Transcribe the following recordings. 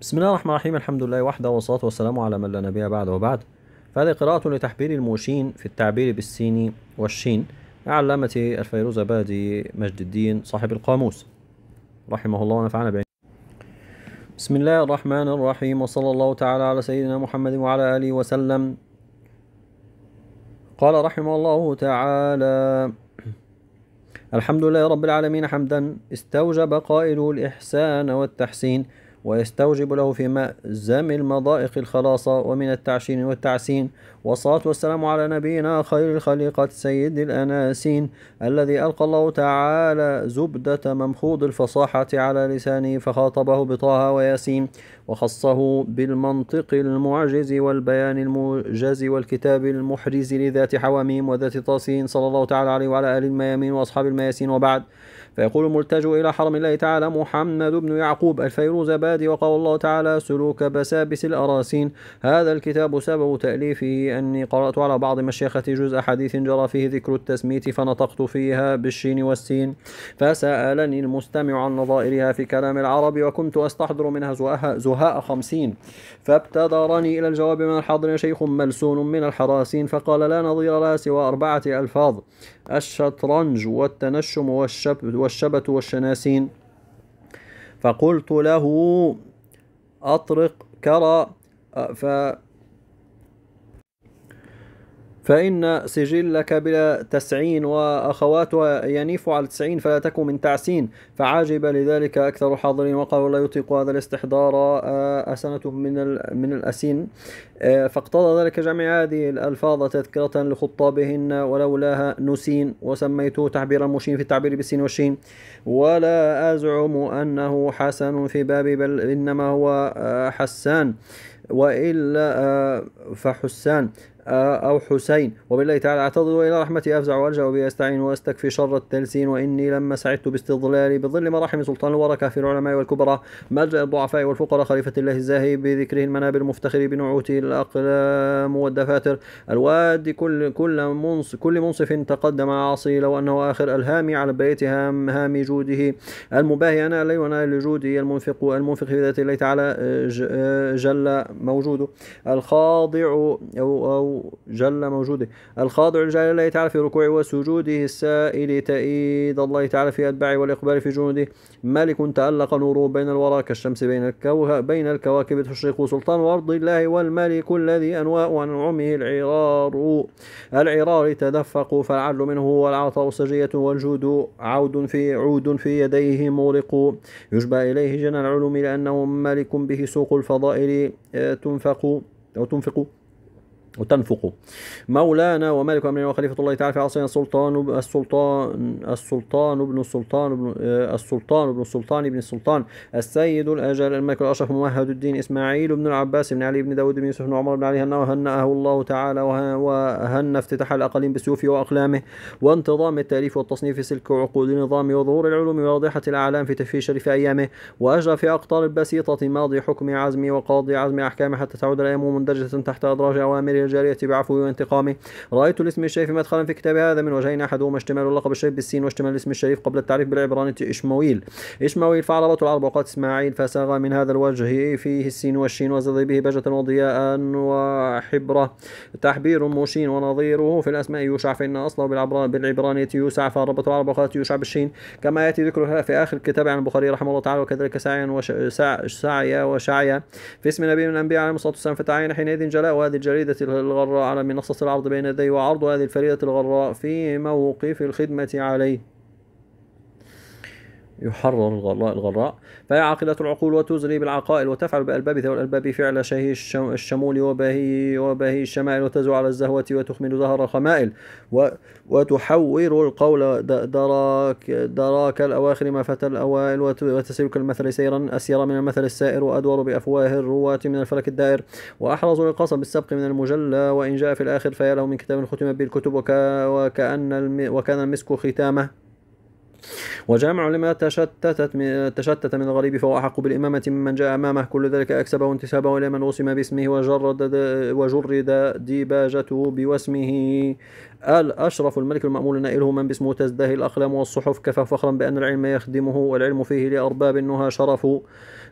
بسم الله الرحمن الرحيم الحمد لله وحده والصلاة والسلام على من لا نبي بعد وبعد فهذه قراءة لتحبير الموشين في التعبير بالسين والشين علامة الفيروز الفيروزبادي مجد الدين صاحب القاموس رحمه الله ونفعنا به بسم الله الرحمن الرحيم وصلى الله تعالى على سيدنا محمد وعلى آله وسلم قال رحمه الله تعالى الحمد لله رب العالمين حمدا استوجب قائله الإحسان والتحسين ويستوجب له في مأزم المضائق الخلاص ومن التعشين والتعسين والصلاة والسلام على نبينا خير الخليقة سيد الأناسين الذي ألقى الله تعالى زبدة ممخوض الفصاحة على لسانه فخاطبه بطه وياسين وخصه بالمنطق المعجز والبيان الموجز والكتاب المحرز لذات حواميم وذات طاسين صلى الله تعالى عليه وعلى آل الميامين وأصحاب المياسين وبعد فيقول الملتجئ إلى حرم الله تعالى محمد بن يعقوب الفيروز بادي وقال الله تعالى سلوك بسابس الأراسين هذا الكتاب سبب تأليفه أني قرأت على بعض مشيخة جزء حديث جرى فيه ذكر التسميت فنطقت فيها بالشين والسين فسألني المستمع عن نظائرها في كلام العرب وكنت أستحضر منها زهاء ضحاء خمسين فابتدرني إلى الجواب من الحاضر شيخ ملسون من الحراسين فقال لا نظير لها سوى أربعة ألفاظ الشطرنج والتنشم والشب والشبة والشناسين فقلت له أطرق كرى ف فإن سجلك بلا تسعين وأخواتها ينيف على تسعين فلا تكن من تعسين فعجب لذلك أكثر حاضرين وقالوا لا يطيق هذا الاستحضار آه، أسنة من من الأسين آه، فاقتضى ذلك جميع هذه الألفاظ تذكرة لخطابهن ولولاها نسين وسميته تعبيرا مشين في التعبير بالسين والشين ولا أزعم أنه حسن في بابي بل إنما هو آه، حسان وإلا آه، فحسان آه، أو حسين وبالله تعالى أعتضد وإلى رحمتي أفزع وألجأ وبي أستعين وأستكفي شر التلسين وإني لما سعدت باستظلالي بظل مراحم سلطان الوركة في العلماء والكبرى ملجأ الضعفاء والفقراء خليفة الله الزاهي بذكره المنابر المفتخر بنعوته الأقلام والدفاتر الواد كل كل منص كل منصف تقدم عاصي لو أنه آخر الهامي على بيت هام, هام جوده المباهي أنا لي وأنا لجودي المنفق المنفق في ذات الله تعالى آه، جل موجوده الخاضع أو, أو جل موجوده الخاضع لجلال لله تعالى في ركوعه وسجوده السائل تأييد الله تعالى في أتباعه والإقبال في جنوده ملك تألق نوره بين الورى كالشمس بين, الكوه بين الكواكب تشرق سلطان أرض الله والملك الذي أنواء عمه العرار العرار تدفق فالعدل منه والعطاء سجية والجود عود في عود في يديه مورق يشبى إليه جنى العلوم لأنه ملك به سوق الفضائل آه، تنفق أو تنفق وتنفق مولانا ومالك أمرنا وخليفة الله تعالى في عصرنا السلطان السلطان السلطان ابن السلطان ابن آه، السلطان ابن السلطان ابن السلطان السيد الأجل الملك الأشرف ممهد الدين إسماعيل بن العباس بن علي بن داود بن يوسف بن عمر بن علي هنا هنأه الله تعالى وهن افتتاح الأقاليم بسيوفه وأقلامه وانتظام التأليف والتصنيف في سلك وعقود النظام وظهور العلوم وواضحة الأعلام في تفي شريف أيامه وأجرى في أقطار البسيطة ماضي حكم عزمي وقاضي عزم أحكامه حتى تعود الأيام مندرجة تحت أدراج أوامره الجارية بعفوه وانتقامه رأيت الاسم الشريف مدخلا في كتاب هذا من وجهين أحدهما اشتمال لقب الشريف بالسين واشتمال الاسم الشريف قبل التعريف بالعبرانية إشمويل إشمويل فعربة العرب وقالت إسماعيل فساغ من هذا الوجه فيه السين والشين وزاد به بجة وضياء وحبرة تحبير مشين ونظيره في الأسماء يوشع فإن أصله بالعبرانية يوسع فعربة العرب وقالت يوشع بالشين كما يأتي ذكرها في آخر الكتاب عن البخاري رحمه الله تعالى وكذلك سعيا وشعيا وشعيا في اسم نبي من الأنبياء عليه الصلاة والسلام فتعين حينئذ جلاء وهذه الجريدة الغراء على منصة العرض بين يدي وعرض هذه الفريدة الغراء في موقف الخدمة عليه يحرر الغراء الغراء فهي عاقلة العقول وتزري بالعقائل وتفعل بالألباب ذوي الألباب فعل شهي الشمول وبهي وبهي الشمائل وتزو على الزهوة وتخمل زهر الخمائل وتحور القول دراك دراك الأواخر ما فتى الأوائل وتسلك المثل سيرا أسير من المثل السائر وأدور بأفواه الرواة من الفلك الدائر وأحرز للقصب بالسبق من المجلى وإن جاء في الآخر فيا له من كتاب ختم به الكتب وكأن وكان المسك ختامه وجامع لما تشتتت من تشتت من الغريب فهو أحق بالإمامة ممن جاء أمامه كل ذلك أكسبه انتسابه إلى من وسم باسمه وجرد وجرد ديباجته بوسمه الأشرف الملك المأمول نائله من باسمه تزدهي الأقلام والصحف كفى فخرا بأن العلم يخدمه والعلم فيه لأرباب النهى شرف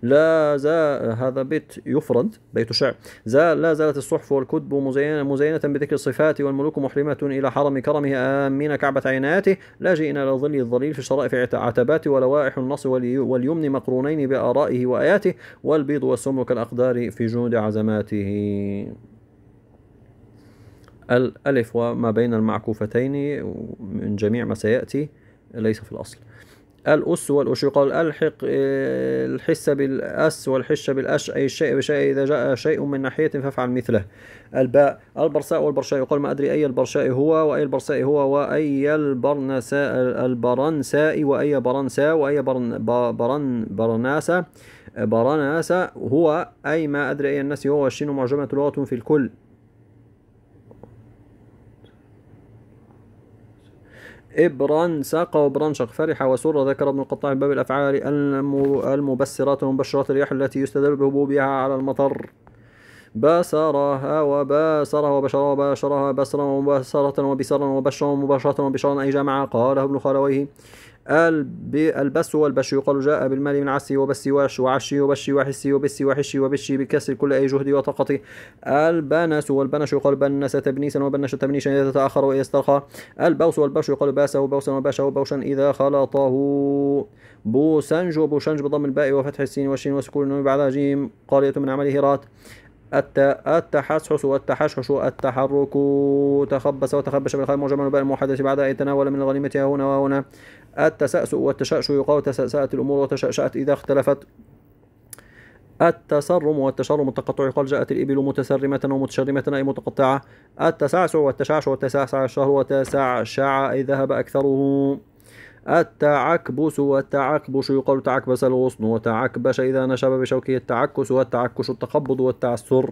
لا زال هذا بيت يفرد بيت شعر زال لا زالت الصحف والكتب مزينة, مزينة بذكر الصفات والملوك محرمة إلى حرم كرمه آمين كعبة عيناته لاجئنا إلى ظل الظليل في شرائف عتبات ولوائح النص واليمن مقرونين بآرائه وآياته والبيض والسم كالأقدار في جنود عزماته الألف وما بين المعكوفتين من جميع ما سيأتي ليس في الأصل الأس والأش يقال الحق آه، الحس بالأس والحش بالأش أي الشيء بشيء إذا جاء شيء من ناحية فافعل مثله الباء البرساء والبرشاء يقال ما أدري أي البرشاء هو وأي البرساء هو وأي البرنساء البرنساء وأي برنساء وأي برن برن برناسة برناسة هو أي ما أدري أي الناس هو والشين معجمة لغة في الكل وبران شق فرح وسر ذكر ابن القطاع باب الأفعال المبسرات ومبشرات الرياح التي يستدل بهبوبها على المطر بسرها وباسرها وبشرها وباشرها بسرا وبسرة وبسرا وبشرا وبشرة وبشرا أي جمع قاله ابن خلويه البس والبش يقال جاء بالمال من عسي وبسي واش وعشي وبشي وحسي وبسي وحشي وبشي بكسر كل أي جهد وطاقتي البنس والبنش يقال بنس تبنيسا وبنش تبنيشا إذا تأخر ويسترخى البوس والبش يقال باسا وبوسا وباشا وبوشا إذا خلطه بوسنج وبوشنج بضم الباء وفتح السين والشين وسكون بعدها جيم قريه من عمل رات التحسحس والتحشحش التحرك تخبس وتخبش بالخير مجمل بين المحدث بعد أن تناول من الغنيمة هنا وهنا التسأسؤ والتشأشع يقال تسأسأت الأمور وتشأشأت إذا اختلفت التسرم والتشرم التقطع قال جاءت الإبل متسرمة ومتشرمة أي متقطعة التسعسع والتشعشع والتسعسع الشهر وتسعشع أي ذهب أكثره التعكبس والتعكبش يقال تعكبس الغصن وتعكبش إذا نشب بشوكه التعكس والتعكش التقبض والتعسر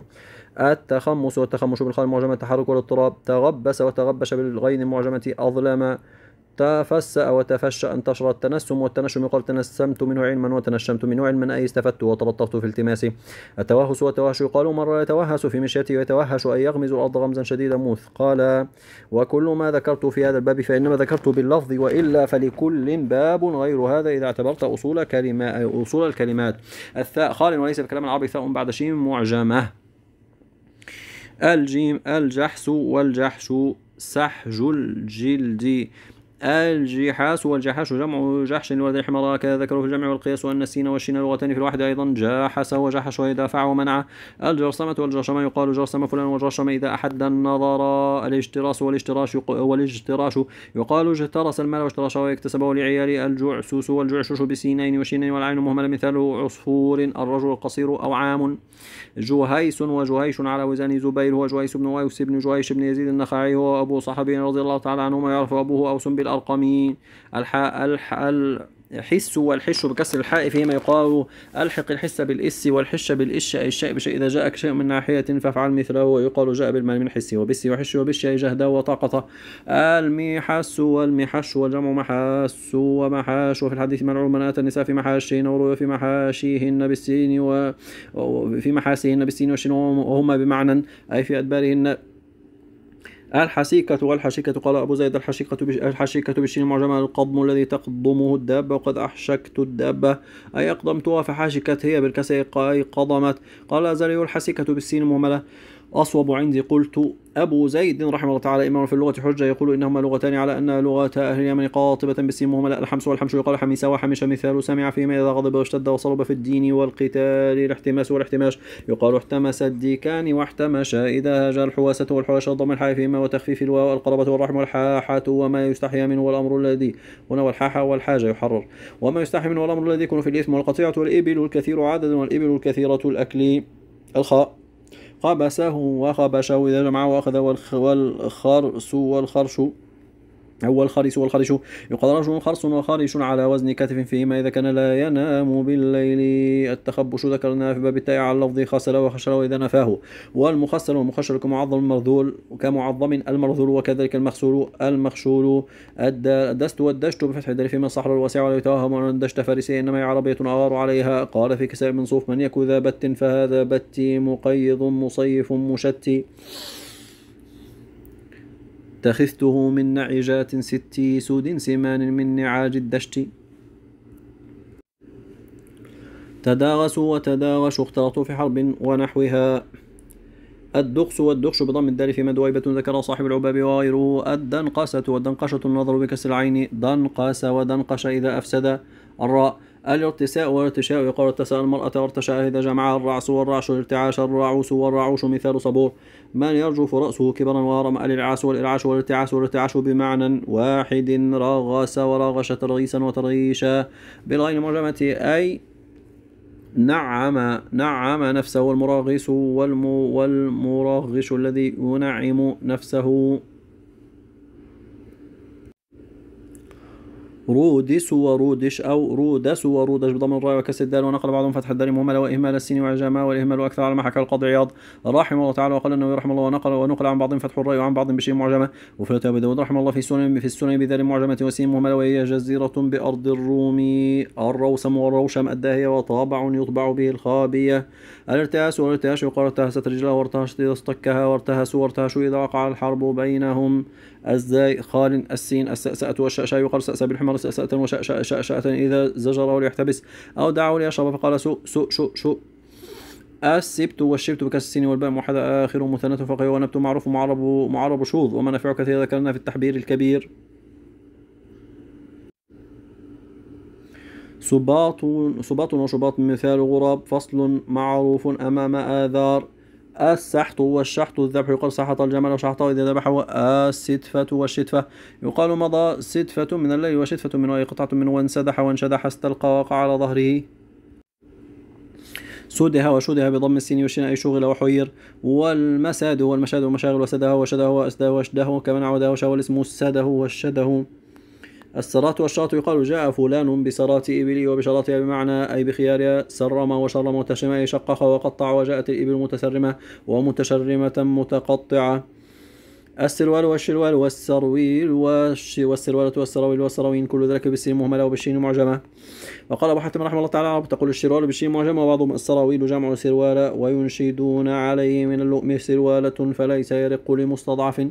التخمس والتخمش بالخال معجمة التحرك والاضطراب تغبس وتغبش بالغين معجمة أظلم تفسأ وتفشى انتشر التنسم والتنشم يقال تنسمت منه علما وتنشمت منه علما أي استفدت وتلطفت في التماسي التوهس والتوهش يقال مرة يتوهس في مشيته ويتوهش أي يغمز الأرض غمزا شديدا موث قال وكل ما ذكرت في هذا الباب فإنما ذكرت باللفظ وإلا فلكل باب غير هذا إذا اعتبرت أصول كلمة أصول الكلمات الثاء خال وليس بكلام العربي ثاء بعد شيم معجمة الجيم الجحس والجحش سحج الجلد الجحاس والجحاش جمع جحش الولد الحمراء كذا ذكره في الجمع والقياس السين والشين لغتان في الواحد أيضا جاحس وجحش ويدافع ومنع الجرسمة والجرشمة يقال جرسم فلان وجرشم إذا أحد النظر الاجتراس والاجتراش والاجتراش يقال اجترس المال واجتراش ويكتسبه لعيال الجعسوس والجعشوش بسينين وشينين والعين مهملة مثال عصفور الرجل القصير أو عام جهيس وجهيش على وزن زبير هو جهيس بن وايس بن جهيش بن يزيد النخعي هو أبو صحابي رضي الله تعالى عنهما يعرف أبوه أوس بالأرض الأرقمين الحاء الحاء الحس والحش بكسر الحاء فيما يقال الحق الحس بالاس والحش بالإش أي الشيء بشيء إذا جاءك شيء من ناحية فافعل مثله ويقال جاء بالمال من حسه وبس وحش وبش أي جهده وطاقته المحس والمحش والجمع محاس ومحاش وفي الحديث ملعون مناة النساء في محاشين وروي في محاشيهن بالسين و... وفي محاسيهن بالسين والشين وهما بمعنى أي في أدبارهن الحشيكة والحشيكة قال أبو زيد الحشيكة الحشيكة بالشين معجمة القضم الذي تقضمه الدابة وقد أحشكت الدابة أي أقضمتها فحشكت هي بالكسر قضمت قال أزري الحسيكة بالسين مهملة أصوب عندي قلت أبو زيد رحمه الله تعالى إمام في اللغة حجة يقول إنهما لغتان على أن لغة أهل اليمن قاطبة بسيم وهما الحمس والحمش يقال حميس وحمش مثال سمع فيما إذا غضب واشتد وصلب في الدين والقتال الاحتماس والاحتماش يقال احتمس الديكان واحتمش إذا هاج الحواسة والحواشة ضم الحاء فيما وتخفيف الواو القربة والرحم والحاحة وما يستحيا منه والأمر الذي هنا والحاحة والحاجة يحرر وما يستحيا منه والأمر الذي يكون في الإثم والقطيعة والإبل الكثير عدد والإبل الكثيرة الأكل الخاء قبسه وخبشه إذا جمع وأخذ والخرس والخرش هو الخريس والخريش يقال رجل خرس وخريش على وزن كتف فيما إذا كان لا ينام بالليل التخبش ذكرنا في باب التاء على اللفظ خسر وخشر إذا نفاه والمخسر والمخشر كمعظم المرذول كمعظم المرذول وكذلك المخسول المخشول الدست والدشت بفتح الدال فيما الصحراء الواسع ولا يتوهم أن الدشت فارسية إنما هي عربية أغار عليها قال في كساء من صوف من يكو ذا بت فهذا بت مقيض مصيف مشتي اتخذته من نعجات ستي سود سمان من نعاج الدشت تداغسوا وتداغشوا اختلطوا في حرب ونحوها الدقس والدقش بضم الدال في مدويبة ذكر صاحب العباب وغيره الدنقسة والدنقشة النظر بكسر العين دنقس ودنقش إذا أفسد الراء الارتساء والارتشاء يقال ارتساء المرأة وارتشاء إذا جمعها الرعس والرعش والارتعاش الرعوس والرعوش مثال صبور من يرجف رأسه كبرا وهرم الإرعاس والإرعاش والارتعاس والارتعاش بمعنى واحد رغس ورغش ترغيسا وترغيشا بالغين المعجمة أي نعم نعم نفسه المراغس والم والمراغش الذي ينعم نفسه رودس ورودش أو رودس ورودش بضم الراء وكسر الدال ونقل بعضهم فتح الدال مهملة وإهمال السين وعجامه والإهمال أكثر على ما حكى القاضي عياض رحمه الله تعالى وقال النووي رحمه الله ونقل ونقل عن بعضهم فتح الراء وعن بعضهم بشيء معجمة وفي أبي داود رحمه الله في السنن في السنن بذال معجمة وسين مهملة وهي جزيرة بأرض الروم الروسم والروشم الداهية وطابع يطبع به الخابية الارتاس والارتاش يقال ارتهست رجلها وارتهشت إذا اصطكها وارتهسوا وارتهشوا إذا وقع الحرب بينهم الزاي خال السين السأسأة والشأشاء يقال سأسأ بالحمار شأ شأ شأ إذا زجره ليحتبس أو دعاه ليشرب فقال سوء سوء شو شو السبت والشبت بكسر السين والباء موحدة آخر مثنى فقيه ونبت معروف معرب معرب شوظ ومنافع كثير ذكرنا في التحبير الكبير سباط سباط وشباط مثال غراب فصل معروف أمام آذار السحط والشحط الذبح يقال سحط الجمل وشحطه إذا ذبحه الستفة والشتفة يقال مضى ستفة من الليل وشتفة من قطعة من وانسدح وانشدح استلقى وقع على ظهره سودها وشودها بضم السين والشين أي شغل وحير والمساد والمشاد ومشاغل وسده وشده وأسده وأشده كمن عوده وشاول اسمه السده والشده السرات والشرط يقال جاء فلان بسرات إبلي وبشراتها بمعنى أي بخيارها سرم وشرم أي شقق وقطع وجاءت الإبل متسرمة ومتشرمة متقطعة السروال والشروال والسرويل والسروالة والسراويل والسراويل كل ذلك بالسين مهملة وبالشين معجمة وقال أبو حاتم رحمه الله تعالى العرب تقول الشروال بالشين معجمة وبعضهم السراويل جمع سروالة وينشدون عليه من اللؤم سروالة فليس يرق لمستضعف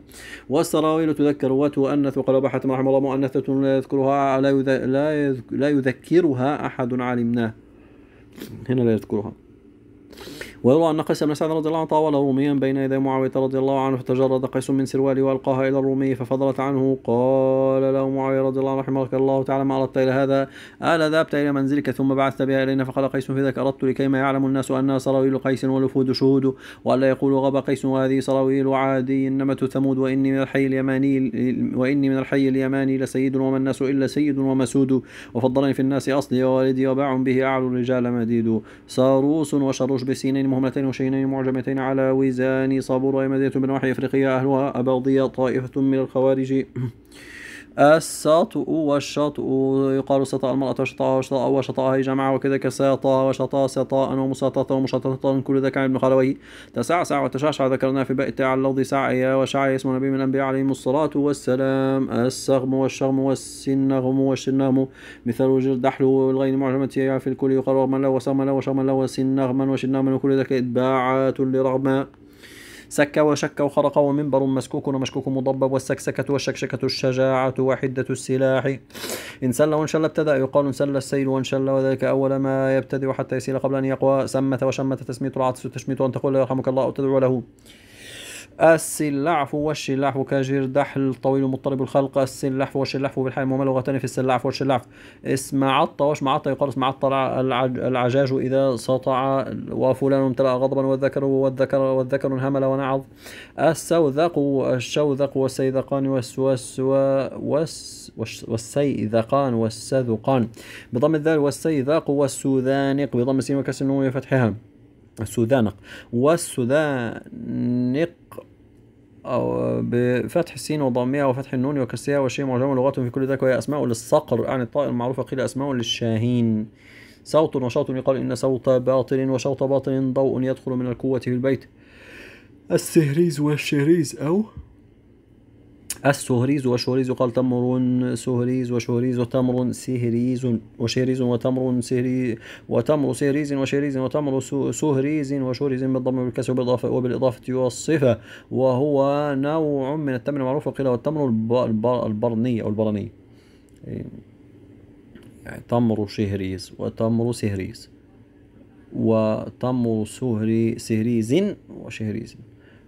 والسراويل تذكر وتؤنث وقال أبو حاتم رحمه الله مؤنثة لا يذكرها لا, لا يذكرها أحد علمناه هنا لا يذكرها ويروى أن قيس بن سعد رضي الله عنه طاول روميا بين يدي معاوية رضي الله عنه فتجرد قيس من سرواله وألقاها إلى الرومي ففضلت عنه قال له معاوية رضي الله عنه رحمك الله تعالى ما أردت إلى هذا ألا ذهبت إلى منزلك ثم بعثت بها إلينا فقال قيس في ذلك أردت لكيما يعلم الناس أنها سراويل قيس والوفود شهود وألا يقولوا غاب قيس وهذه سراويل عادي إنما ثمود وإني من الحي اليماني وإني من الحي اليماني لسيد وما الناس إلا سيد ومسود وفضلني في الناس أصلي ووالدي وباع به أعلى الرجال مديد ساروس وشروش بسينين اللهم همتين معجمتين على وزان صابور ومدينة بنواحي أفريقية أهلها أباضية طائفة من الخوارج الساط والشطء يقال سطاء المرأة وشطاء وشطاء وشطاء هي جمع وكذا كساطا وشطاء سطاء ومساطاة ومشططة كل ذلك عن ابن خلوي ساعة وتشعشع ذكرنا في بيت على اللفظ سعيا وشعي اسم نبي من الأنبياء عليهم الصلاة والسلام السغم والشغم والسنغم والشنغم مثل وجل دحل والغين معجمة في الكل يقال رغما له وسغما له وشغما له وسنغما وشنغما وكل ذلك إتباعات لرغما سك وشك وخرق ومنبر مسكوك ومشكوك مضبب والسكسكة والشكشكة الشجاعة وحدة السلاح إن سل وانشل ابتدأ يقال إن سل السيل وانشل وذلك أول ما يبتدئ حتى يسيل قبل أن يقوى سمت وشمت تسميت العطس وتشميت وأن تقول يرحمك الله أو تدعو له السلاح والشلاح كجير دحل طويل مضطرب الخلق السلاح والشلاح بالحال هما لغتان في اسمع والشلعف واش واشمعط يقال اسمعط العجاج إذا سطع وفلان امتلأ غضبا والذكر والذكر والذكر همل ونعض السوذق الشوذق والسيذقان والسوس والسيذقان والسذقان بضم الذال والسيذق والسوذانق بضم السين وكسر النون وفتحها السودانق والسودانق أو بفتح السين وضمها وفتح النون وكسرها وشيء معجم لغات في كل ذلك وهي أسماء للصقر عن الطائر المعروفة قيل أسماء للشاهين صوت وشوط يقال إن صوت باطل وشوط باطل ضوء يدخل من القوة في البيت السهريز والشهريز أو السهريز وشهريز قال تمر سهريز وشهريز تمر سهريز وشهريز وتمر سهري وتمر سهريز وشهريز وتمر سهريز وشهريز بالضم والكسر وبالإضافة, وبالإضافة والصفة وهو نوع من التمر المعروف وقيل والتمر البرني أو البرني يعني تمر شهريز وتمر سهريز وتمر سهري سهريز وشهريز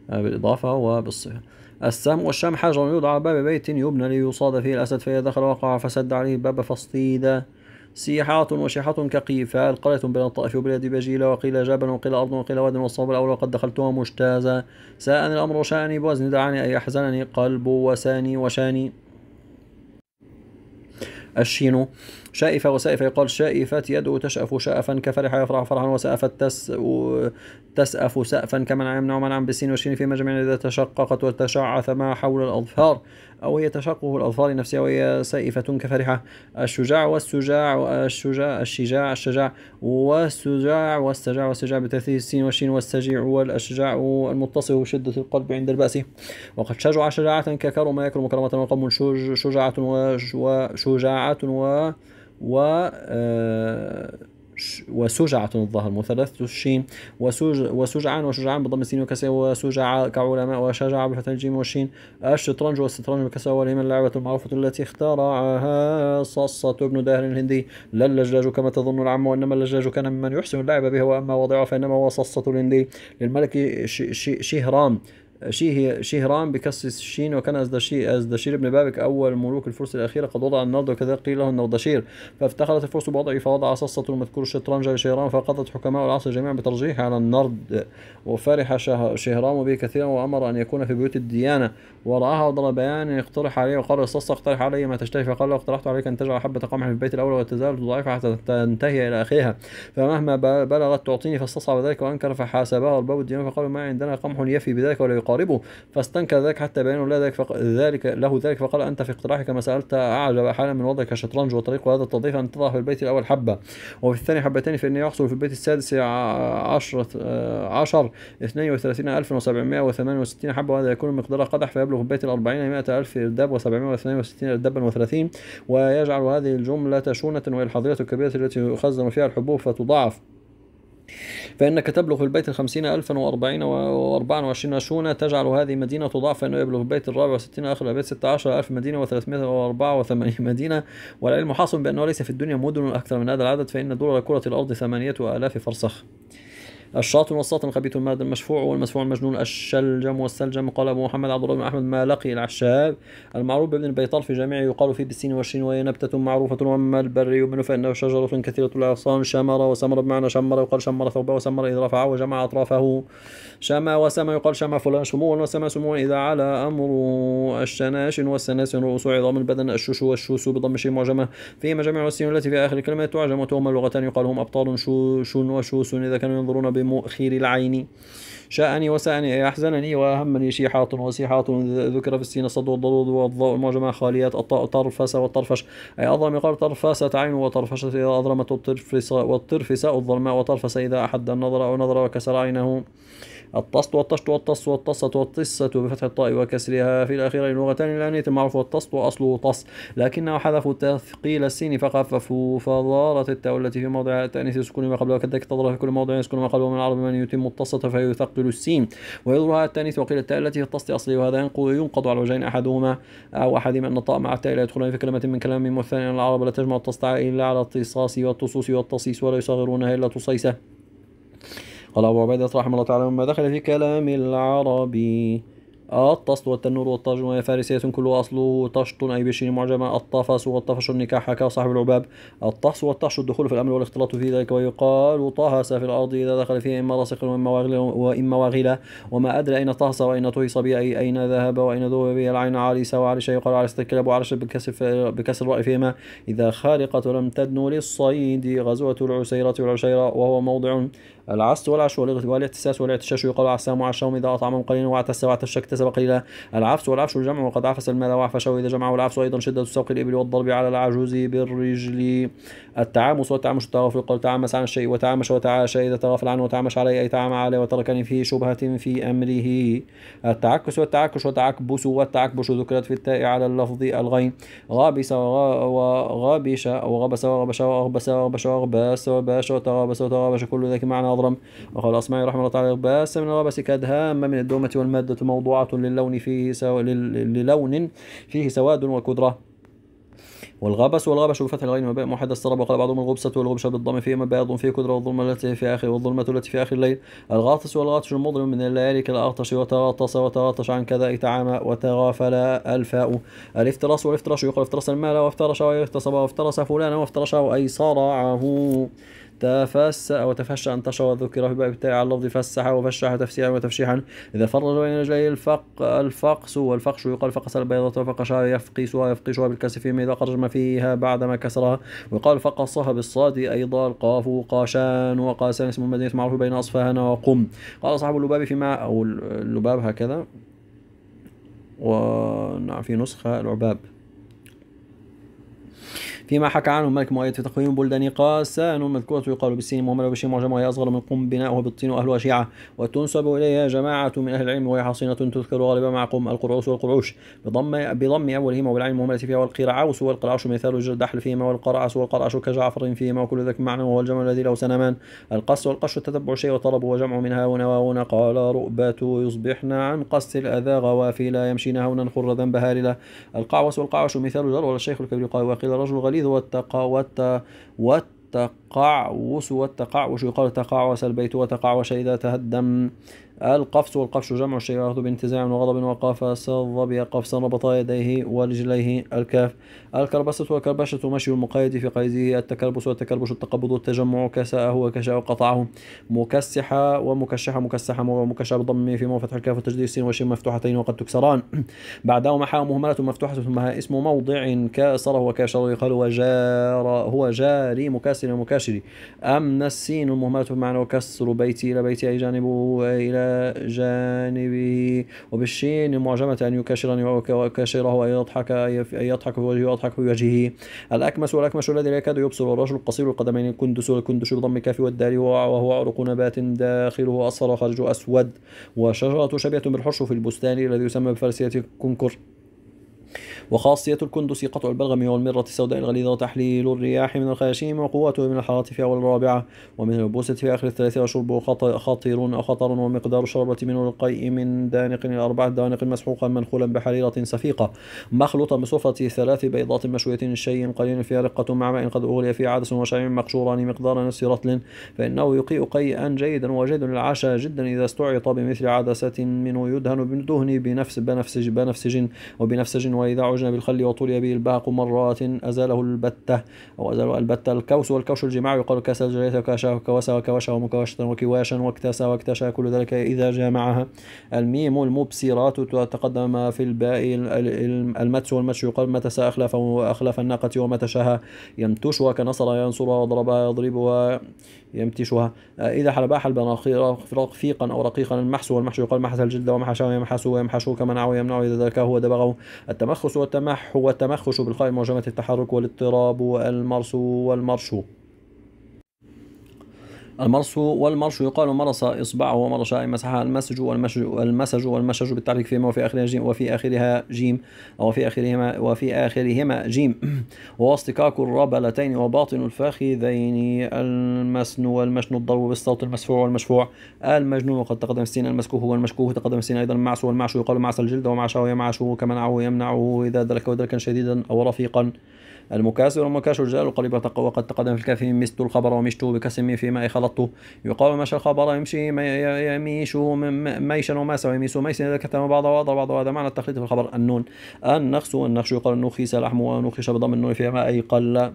بالإضافة وبالصفة السم والشام حجر يوضع باب بيت يبنى ليصاد فيه الأسد فإذا دخل وقع فسد عليه الباب فاصطيد سيحات وشيحات كقيفال قرية بين الطائف وبلاد بجيلة وقيل جبل وقيل أرض وقيل واد والصواب الأول وقد دخلتها مجتازة ساءني الأمر وشاني بوزن دعاني أي أحزنني قلب وساني وشاني الشين شائفة وسائفة يقال شائفة يدعو تشأف شأفا كفرح يفرح فرحا وسأفت تس و... تسأف سأفا كمن يمنع منعا بالسين والشين فيما مجمع إذا تشققت وتشعث ما حول الأظفار أو هي تشقق الأظفار نفسها وهي سائفة كفرحة الشجاع والسجاع الشجاع الشجاع الشجاع والسجاع والسجاع والسجاع بتثليث السين والشين والسجيع والأشجاع المتصف شدة القلب عند البأس وقد شجع شجاعة ككرم يكرم كرمة وقوم شجاعة وشجاعة و و آه، وسجعة الظهر مثلث الشين وسج وسجعان وشجعان بضم السين وكسر وسجع كعلماء وشجع بالفتح الجيم والشين الشطرنج والسترنج بكسر والهم اللعبة المعروفة التي اخترعها صصة ابن داهر الهندي لا اللجاج كما تظن العم وإنما اللجاج كان ممن يحسن اللعب به وأما وضعه فإنما هو صصة الهندي للملك شهرام شي شهران بكس الشين وكان أزدشير, أزدشير بن بابك أول ملوك الفرس الأخيرة قد وضع النرد وكذا قيل له النردشير فافتخرت الفرس بوضعه فوضع صصة المذكور الشطرنج لشهرام فقضت حكماء العصر جميعا بترجيحه على النرد وفرح شهرام به كثيرا وأمر أن يكون في بيوت الديانة ورآها وضرب بيان يقترح عليه وقال الصصة اقترح علي ما تشتهي فقال له اقترحت عليك أن تجعل حبة قمح في البيت الأول وتزال تضاعفها حتى تنتهي إلى أخيها فمهما بلغت تعطيني فاستصعب ذلك وأنكر فحاسبها أرباب الديانة فقالوا ما عندنا قمح يفي بذلك ولا يقال أقاربه فاستنكر ذلك حتى بين له ذلك, ذلك له ذلك فقال أنت في اقتراحك ما سألت أعجب حالا من وضعك الشطرنج وطريق هذا التضيف أن تضع في البيت الأول حبة وفي الثاني حبتين فإن يحصل في البيت السادس عشرة عشر اثنين وثلاثين ألف وسبعمائة وستين حبة وهذا يكون مقدار قدح فيبلغ في البيت الأربعين مائة ألف إرداب وسبعمائة واثنين وستين دبا وثلاثين ويجعل هذه الجملة شونة وهي الحظيرة الكبيرة التي يخزن فيها الحبوب فتضاعف فإنك تبلغ في البيت الخمسين ألفا وأربعين وأربعا وعشرين شونة تجعل هذه مدينة تضاعف أنه يبلغ البيت الرابع وستين آخر البيت ستة عشر ألف مدينة وثلاثمائة وأربعة وثمانين مدينة والعلم حاصل بأنه ليس في الدنيا مدن أكثر من هذا العدد فإن دول كرة الأرض ثمانية آلاف فرسخ الشاطر والساطر الخبيث المهد المشفوع والمسفوع المجنون الشلجم والسلجم قال أبو محمد عبد الله بن أحمد ما لقي العشاب المعروف بابن البيطار في جامعه يقال فيه بالسين والشين وهي نبتة معروفة وأما البري منه فإنه شجرة كثيرة الأغصان شمر وسمر بمعنى شمر يقال شمر ثوبه وسمر إذا رفعه وجمع أطرافه شما وسما يقال شما فلان شموع وسما سموع إذا على أمر الشناشن والسناس رؤوس عظام البدن الشوش والشوس بضم شيء معجمة فيما جميع السين التي في آخر الكلمة تعجم وتهما اللغتان يقال هم أبطال شوش وشوس إذا كانوا ينظرون بمؤخر العين شاءني وسأني أحزنني وأهمني شيحات وسيحات ذكر في السين الصد والضلوض والضوء المعجمة خاليات الطرفس والطرفش أي أظلم يقال طرفست عين وطرفشة إذا أظلمت الطرفس والطرفساء الظلماء وطرفس إذا أحد النظر أو نظر وكسر عينه الطست والطشت والطص والطصة والطصة بفتح الطاء وكسرها في الأخير لغتان الآنية المعروف والطست وأصله طص لكنه حذفوا تثقيل السين فخففوا فضارت التاء التي في موضع التأنيث يسكن ما قبلها وكذلك تظهر في كل موضع يسكن ما قبله من العرب من يتم الطصة فيثقل السين ويظهرها التأنيث وقيل التاء التي في الطست أصلي وهذا ينقض على وجهين أحدهما أو أحدهما أن الطاء مع التاء لا يدخلان في كلمة من كلام والثاني العرب لا تجمع الطست إلا على الطصاص والطصوص والتصيص ولا يصغرونها إلا تصيصة قال أبو عبيدة رحمه الله تعالى مما دخل في كلام العربي التصل والتنور والطاج وهي فارسية كلها أصله طشط أي بشر معجمة الطفس والطفش النكاح حكى صاحب العباب الطهس والطحش الدخول في الأمر والاختلاط في ذلك ويقال طهس في الأرض إذا دخل فيها إما راسخ وإما واغلة وإما واغلة وما أدري أين طهس وأين طهس به أي أين ذهب وأين ذهب به العين عريسة وعرشة يقال عريسة الكلاب وعرشة بكسر بكسر الرأي فيهما إذا خارقة لم تدن للصيد غزوة العسيرة والعشيرة وهو موضع العص والعش والاعتساس والاعتشاش يقال عسام وعشاهم إذا أطعمهم قليلا واعتس واعتش اكتسب قليلا العفس والعفش الجمع وقد عفس المال وعفشه إذا جمعه والعفس أيضا شدة سوق الإبل والضرب على العجوز بالرجل التعامس والتعامش التغافل قال تعامس عن الشيء وتعامش وتعاشى إذا تغافل عنه وتعامش عليه أي تعامى عليه وتركني في شبهة في أمره التعكس والتعكش والتعكبس والتعكبش ذكرت في التاء على اللفظ الغين غابس وغابش وغبس وغبش وغبس وغبس وغبس وغبس وتغابس وغبس كل ذلك معنى الأضرم وقال الأصمعي رحمه الله تعالى باس من الغبس كدهامة من الدومة والمادة موضوعة للون فيه سو... للون فيه سواد وكدرة والغبس والغبش بفتح الغين وباء محدث السرب وقال بعضهم الغبسة والغبشة بالضم فيما بياض فيه كدرة والظلمة التي في آخر والظلمة التي في آخر الليل الغاطس والغاطش المظلم من الليالي كالأغطش وتغطس وتغطش عن كذا تعامى وتغافل الفاء الافتراس والافتراش يقال افترس المال وافترش ويغتصب وافترس فلان وافترش أي صرعه تفس أو تفشى انتشر وذكر في باب التالي على اللفظ فسح وفشح تفسيحا وتفشيحا إذا فرج بين رجليه الفق الفقس والفقش يقال فقس البيضة وفقشها يفقسها يفقشها بالكسر فيما إذا خرج ما فيها بعدما كسرها ويقال فقصها بالصاد أيضا القاف قاشان وقاسان اسم مدينة معروف بين أصفهان وقم قال صاحب اللباب فيما أو اللباب هكذا ونعم في نسخة العباب فيما حكى عنه ملك مؤيد في تقويم بلدان قاسان مذكورة يقال بالسين مهملة وبالشين معجم وهي أصغر من قم بناؤه بالطين وأهلها شيعة وتنسب إليها جماعة من أهل العلم وهي حصينة تذكر غالبا مع قم القرعوس والقرعوش بضم بضم أولهما والعين المهملة فيها والقرعوس والقرعوش مثال الدحل فيهما والقرعس والقرعش كجعفر فيهما وكل ذاك معنى وهو الجمع الذي له سنمان القص والقش تتبع شيء وطلب وجمع من هاون وهنا قال رؤبة يصبحن عن قص الأذى غوافي لا يمشينا هونا خر ذنب هارلة القعوس والقعوش مثال جر والشيخ الكبير قال وقيل رجل غليل والتقاليد والتقا والت والتقعوس والتقعوس يقال تقعوس البيت وتقعوس إذا تهدم القفص والقفش جمع الشيء يأخذ بانتزاع وغضب وقاف الظبي قفصا ربط يديه ورجليه الكاف الكربسة والكربشة مشي المقيد في قيده التكربس والتكربش التقبض التجمع كساءه وكشاء قطعه مكسحة ومكشحة مكسحة ومكشحة بضم في فتح الكاف وتجديد السين والشين مفتوحتين وقد تكسران بعدهما حاء مهملة مفتوحة ثم اسم موضع كسره وكاشره يقال وجار هو جاري مكاسر ومكاشري أمن السين المهملة بمعنى وكسر بيتي إلى بيتي أي جانبه إلى جانبه وبالشين معجمة أن يكشرني وأكشره أن يضحك أن يضحك في وجهه وأضحك في وجهه الأكمس والأكمش الذي لا يكاد يبصر والرجل القصير القدمين يعني الكندس والكندس بضم كاف والداري وهو عرق نبات داخله أصفر وخرجه أسود وشجرة شبيهة بالحرش في البستان الذي يسمى بفارسية كنكر وخاصية الكندس قطع البلغم والمرة السوداء الغليظة وتحليل الرياح من الخياشيم وقوته من الحرارة في أول الرابعة ومن البوسة في آخر الثلاثة وشربه خطير خطر ومقدار شربة منه القيء من دانق إلى أربعة دانق مسحوقا منخولا بحريرة سفيقة مخلوطا بصفرة ثلاث بيضات مشوية شيء قليل فيها رقة مع ماء قد أغلي فيه عدس وشعير مقشوران مقدار نصف رطل فإنه يقيء قيئا جيدا وجيد للعشاء جدا إذا استعيط بمثل عدسة منه يدهن بالدهن بنفس بنفسج بنفسج وبنفسج وإذا عجن بالخل وطلي به الباق مرات أزاله البتة أو أزاله البتة الكوس والكوش الجماع يقال كاس جريت وكاشا وكوسا وكوشا ومكوشة وكواشا واكتسا واكتشا كل ذلك إذا جمعها الميم المبصرات تقدم في الباء المتس والمتش يقال متى أخلف وأخلف الناقة ومتشها شها يمتش وكنصر ينصرها وضربها يضربها يمتشها آه، إذا حلب حلبا رقيقا أو رقيقا المحس والمحش يقال محس الجلد ومحش ويمحس ويمحش كما نعو يمنع إذا هو دبغه التمخس والتمح والتمخش بالخاء معجمة التحرك والاضطراب والمرس والمرشو المرص والمرش يقال مرص إصبعه ومرش أي مسحها المسج والمسج والمسج والمشج بالتعريف فيما وفي آخرها جيم وفي آخرها جيم أو في آخرهما وفي آخرهما جيم واصطكاك الربلتين وباطن الفخذين المسن والمشن الضرب بالصوت المسفوع والمشفوع المجنون وقد تقدم السين المسكوه والمشكوه تقدم السين أيضا المعس والمعش يقال معس الجلد ومعشه يمعشه كمنعه يمنعه إذا دركه دركا شديدا أو رفيقا المكاسر المكاش الرجال القريب تقوى تقدم في الكافي مست الخبر ومشته بكسم في ماء خلطته يقال مشى الخبر يمشي يميش ميشا وماسا ويميس ميسا كتم بعض وضع بعض هذا معنى التخليط في الخبر النون النخس والنخش يقال النخيس لحم ونخش بضم النون في ماء قل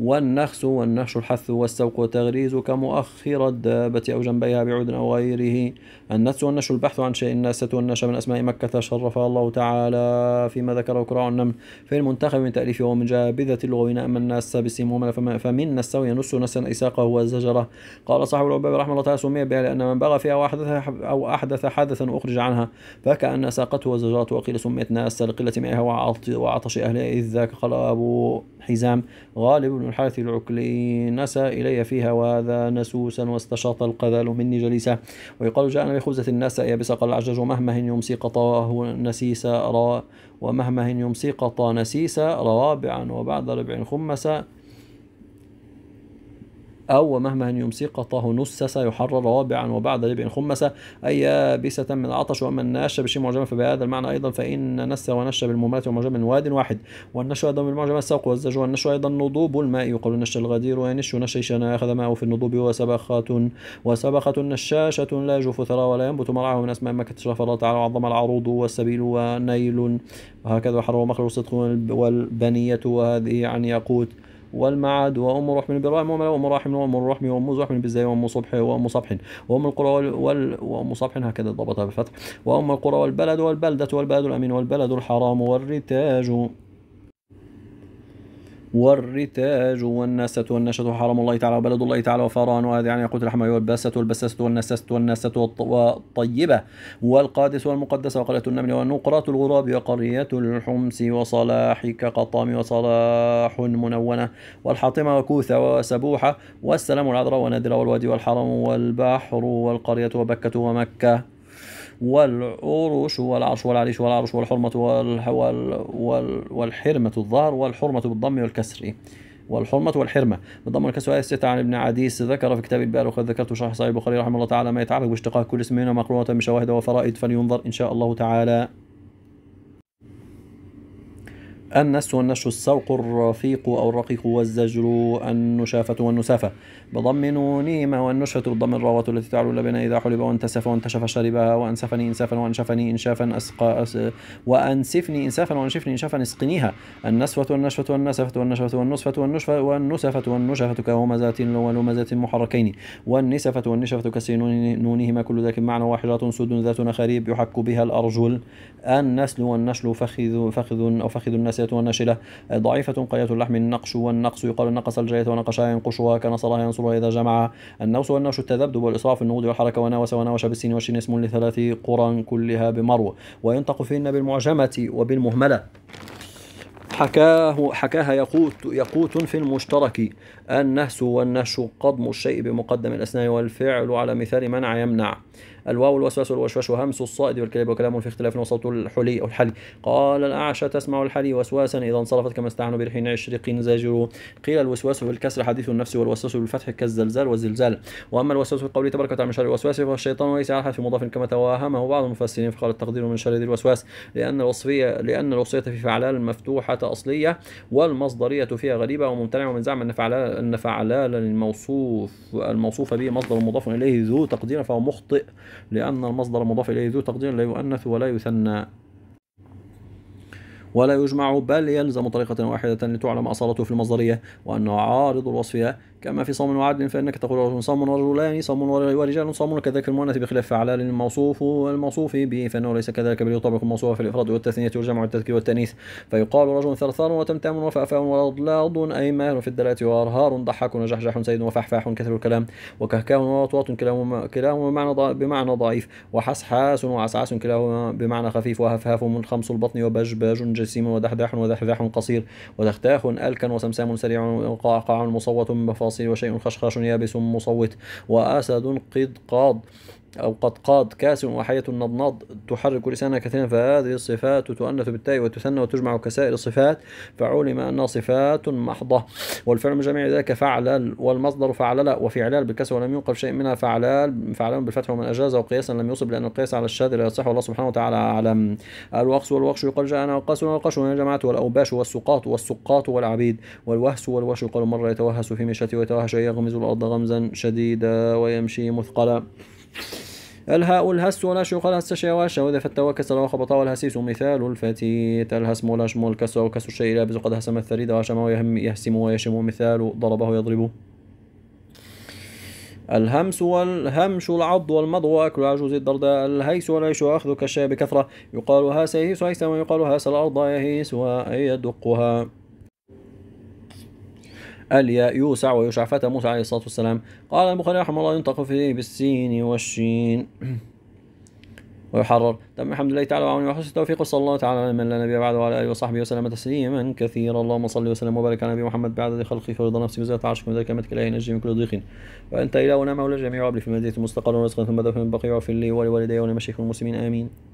والنخس والنحش الحث والسوق والتغريز كمؤخر الدابة أو جنبيها بعود أو غيره النس والنش البحث عن شيء الناسة والنشا من أسماء مكة شرفها الله تعالى فيما ذكره كراع النمل في المنتخب من تأليفه ومن جابذة اللغوين أما الناس بسيمهم فمن نس ينس نسا إساقه وزجره قال صاحب العباب رحمه الله تعالى سمي بها لأن من بغى فيها وأحدث أو أحدث حدثا أخرج عنها فكأن ساقته وزجرته وقيل سميت ناس لقلة مائها وعطش أهلها إذ ذاك قال أبو حزام غالب الحارث العكلي نسى إلي فيها وهذا نسوسا واستشاط القذال مني جليسا ويقال جاءنا بخبزة الناس يبس قال العجاج مهمه يمسي قطاه نسيسا را ومهمه يمسي قطا نسيسا روابعا وبعد ربع خمسا أو ومهما أن يمسك قطاه نسس يحرر رابعا وبعد لبع خمسة أي يابسة من العطش وأما الناشة بشيء معجمة فبهذا المعنى أيضا فإن نس ونش بالممات ومعجم من واد واحد والنشو أيضا بالمعجمة السوق والزج والنشو أيضا نضوب الماء يقال نش الغدير وينش نشيشنا أخذ ماءه في النضوب وسبخة وسبخة نشاشة لا يجوف ثرى ولا ينبت مرعه من أسماء مكة تشرف الله تعالى وعظم العروض والسبيل ونيل وهكذا حرم مخرج الصدق والبنية وهذه عن ياقوت والمعاد وام رحم بالرحم وام وام رحم وام رحم وام زحم بالزي وام صبح وام صبح وام القرى وال وام صبح هكذا ضبطها بالفتح وام القرى والبلد والبلدة والبلد الامين والبلد الحرام والرتاج والرتاج والناسة والنشة حرم الله تعالى وبلد الله تعالى وفران وهذه يعني قلت الحمى والباسة والبسسة والنسست والناسة والطيبة والقادس والمقدسة وقرية النمل ونقرة الغراب وقرية الحمس وصلاحك قطام وصلاح منونة والحاطمة وكوثة وسبوحة والسلام العذراء ونادرة والوادي والحرم والبحر والقرية وبكة ومكة والعروش والعرش والعريش والعرش والحرمة والحرمة الظهر والحرمة بالضم والكسر والحرمة والحرمة بالضم والكسر آية ستة عن ابن عديس ذكر في كتاب البارخ وقد ذكرت شرح صحيح البخاري رحمه الله تعالى ما يتعلق باشتقاق كل اسم منها مقرونة بشواهد وفرائد فلينظر إن شاء الله تعالى النس والنش السوق الرفيق أو الرقيق والزجر النشافة والنسافة بضم نونيم والنشفة بالضم الراوة التي تعلو بين إذا حلب وانتسف وانتشف شربها وأنسفني إنسافا وأنشفني إنشافا أسقى أس وأنسفني إنسافا وأنشفني إنشافا اسقنيها النسفة والنشفة والنسفة والنشفة والنسفة والنشفة والنسفة والنشفة كهمزات ولمزات محركين والنسفة والنشفة كسين نونهما كل ذلك معنى واحدات سود ذات نخريب يحك بها الأرجل النسل والنشل فخذ فخذ أو فخذ الناس الناشئة والناشلة ضعيفة قرية اللحم النقش والنقص يقال نقص الجاية ونقشها ينقشها كنصرها ينصرها إذا جمعها النوس والنوش التذبذب والإسراف النهوض والحركة وناوس وناوش بالسين والشين اسم لثلاث قرى كلها بمرو وينطق فيهن بالمعجمة وبالمهملة حكاه حكاها يقوت يقوت في المشترك النهس والنهش قضم الشيء بمقدم الأسنان والفعل على مثال منع يمنع الواو الوسواس والوشوش وهمس الصائد والكلاب وكلام في اختلاف وصوت الحلي أو الحلي قال الأعشى تسمع الحلي وسواسا إذا انصرفت كما استعانوا بريح عشرق زاجر قيل الوسواس بالكسر حديث النفس والوسواس بالفتح كالزلزال والزلزال وأما الوسواس في قوله تبارك وتعالى من شر الوسواس فالشيطان وليس على في مضاف كما توهمه بعض المفسرين فقال التقدير من شر الوسواس لأن الوصفية لأن الوصية في فعلال مفتوحه أصلية والمصدرية فيها غريبة وممتنعة من زعم أن فعلال أن فعلال الموصوف الموصوف به مصدر مضاف إليه ذو تقدير فهو مخطئ لأن المصدر المضاف إليه ذو تقدير لا يؤنث ولا يثنى ولا يجمع بل يلزم طريقة واحدة لتعلم أصالته في المصدرية وأنه عارض الوصفية كما في صوم وعدل فإنك تقول رجل صوم ورجلان صوم ورجال صوم كذلك المؤنث بخلاف فعلان الموصوف والموصوف به فإنه ليس كذلك بل يطابق الموصوف في الإفراد والتثنية والجمع والتذكير والتأنيث فيقال رجل ثرثار وتمتام وفأفاء وضلاض أي ماهر في الدلاله وأرهار ضحاك وجحجح سيد وفحفاح كثر الكلام وكهكاه ووطواط كلاهما كلاهما بمعنى بمعنى ضعيف وحسحاس وعسعاس كلاهما بمعنى خفيف وهفهاف من خمس البطن وبجباج جسيم ودحداح ودحداح قصير ودختاخ الكن وسمسام سريع وقعقع مصوت الفاصل وشيء خشخاش يابس مصوت وأسد قضقاض أو قد قاد كاسم وحية النضناض تحرك لسانها كثيرا فهذه الصفات تؤنث بالتاء وتثنى وتجمع كسائر الصفات فعلم أنها صفات محضة والفعل من جميع ذلك فعلل والمصدر فعلل وفعلال بالكسر ولم ينقل شيء منها فعلال فعلان بالفتح ومن أجاز وقياسا لم يصب لأن القياس على الشاذ لا يصح والله سبحانه وتعالى أعلم الوقس والوقش يقال جاءنا وقاس والقش جمعت والأوباش والسقاط والسقاط والعبيد والوهس والوش يقال مرة يتوهس في مشيته ويتوهش يغمز الأرض غمزا شديدا ويمشي مثقلا الهاء الهس ونشر واش واذا وذفت وكسر وخبط والهسيس مثال الفتي تلهس ملشم الكسر وكسر الشيء لابز قد هسم الثريد وشم ويهم يهسم ويشم مثال ضربه يضرب الهمس والهمش العض والمض وأكل عجوز الدرداء الهيس والعيش واخذ كالشاء بكثرة يقال هاس يهيس هيسا ويقال هاس الأرض يهيس ويدقها الياء يوسع ويوشع فتى موسى عليه الصلاة والسلام قال البخاري رحمه الله ينطق فيه بالسين والشين ويحرر تم الحمد لله تعالى وعونه وحسن التوفيق وصلى الله تعالى على من لا نبي بعد وعلى اله وصحبه وسلم تسليما كثيرا اللهم صل وسلم وبارك على نبي محمد بعدد خلقه فرض نفسه وزاد عرشك ذلك كلمتك لا ينجي من كل ضيق وانت الهنا مولى الجميع وابلي في مدينه مستقر ورزق ثم بدأ في الليل وفي لي ولوالدي ولمشيخ المسلمين امين